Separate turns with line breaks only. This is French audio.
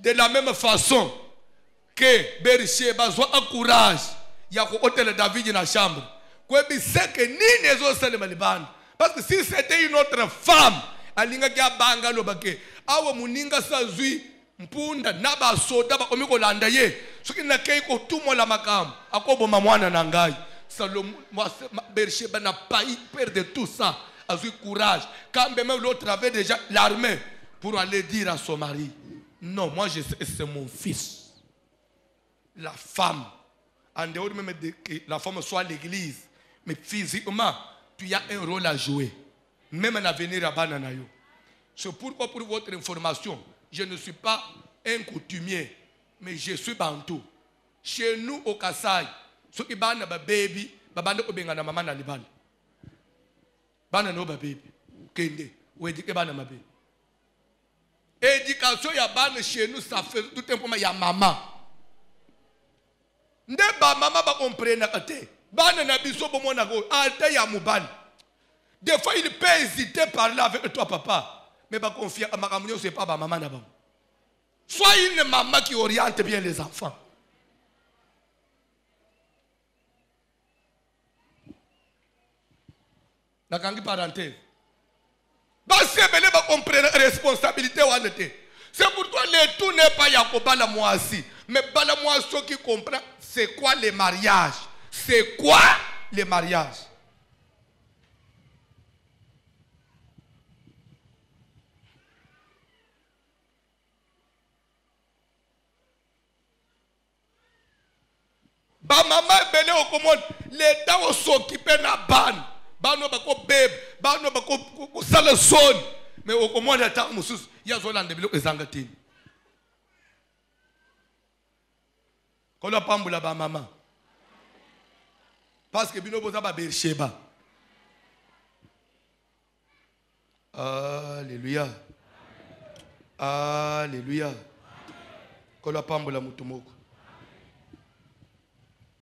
de la même façon que eu un courage de David dans la chambre nini parce que si c'était une autre femme pas abanga le ke awa muninga sazwi mpunda na basoda tout la Elle na Il n'a pas eu de tout ça courage même l'autre avait déjà l'armée pour aller dire à son mari non, moi c'est mon fils. La femme, en dehors même de la femme soit l'église, mais physiquement, tu as un rôle à jouer. Même en avenir à Bananayo. C'est pourquoi, pour votre information, je ne suis pas un coutumier, mais je suis Bantou. Chez nous, au Kassai, ce qui ont un baby, babanda obengana maman na liban. bana no bébé kende wedike bana bébé éducation ya bana chez nous ça fait tout un y a maman Ne maman ba bakomprenaka te bana na biso bomonako ate ya mobali des fois il peut hésiter parler avec toi papa mais confier ma makambo c'est pas à maman d'abord. soit une maman qui oriente bien les enfants nakangi parenthèse basi ebele bakomprenaka responsabilité wana te c'est pourquoi le tout n'est pas ya la mwasi mais bala mwasi qui comprend c'est quoi les mariages? c'est quoi les mariages? au le mariage bamama ebele okomona leta osokipé na bana bana Bah bana bakosala zone mais au y a il y a azolanda biloko on a pas ba maman parce que bino bercheba alléluia alléluia alleluya kolo apambola la